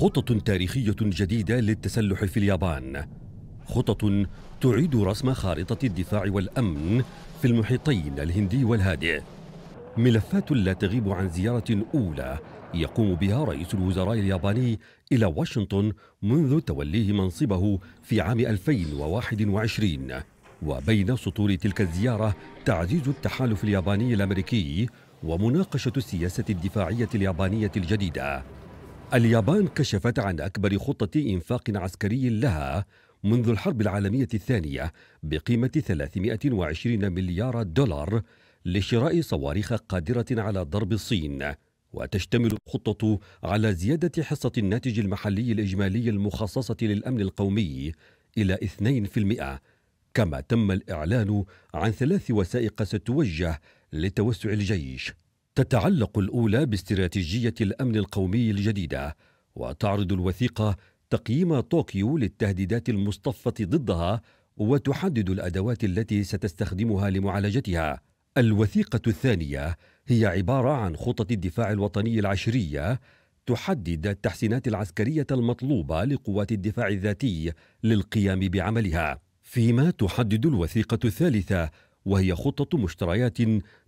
خطط تاريخية جديدة للتسلح في اليابان خطط تعيد رسم خارطة الدفاع والأمن في المحيطين الهندي والهادئ ملفات لا تغيب عن زيارة أولى يقوم بها رئيس الوزراء الياباني إلى واشنطن منذ توليه منصبه في عام 2021 وبين سطور تلك الزيارة تعزيز التحالف الياباني الأمريكي ومناقشة السياسة الدفاعية اليابانية الجديدة اليابان كشفت عن أكبر خطة إنفاق عسكري لها منذ الحرب العالمية الثانية بقيمة 320 مليار دولار لشراء صواريخ قادرة على ضرب الصين وتشتمل الخطة على زيادة حصة الناتج المحلي الإجمالي المخصصة للأمن القومي إلى 2% كما تم الإعلان عن ثلاث وسائق ستوجه لتوسع الجيش تتعلق الأولى باستراتيجية الأمن القومي الجديدة وتعرض الوثيقة تقييم طوكيو للتهديدات المصطفة ضدها وتحدد الأدوات التي ستستخدمها لمعالجتها الوثيقة الثانية هي عبارة عن خطط الدفاع الوطني العشرية تحدد التحسينات العسكرية المطلوبة لقوات الدفاع الذاتي للقيام بعملها فيما تحدد الوثيقة الثالثة وهي خطة مشتريات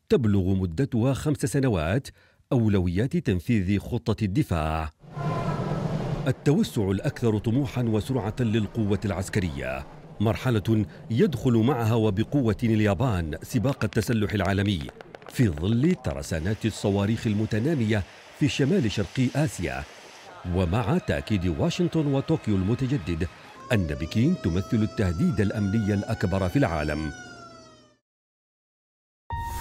تبلغ مدتها خمس سنوات أولويات تنفيذ خطة الدفاع التوسع الأكثر طموحا وسرعة للقوة العسكرية مرحلة يدخل معها وبقوة اليابان سباق التسلح العالمي في ظل ترسانات الصواريخ المتنامية في شمال شرقي آسيا ومع تأكيد واشنطن وطوكيو المتجدد أن بكين تمثل التهديد الأمني الأكبر في العالم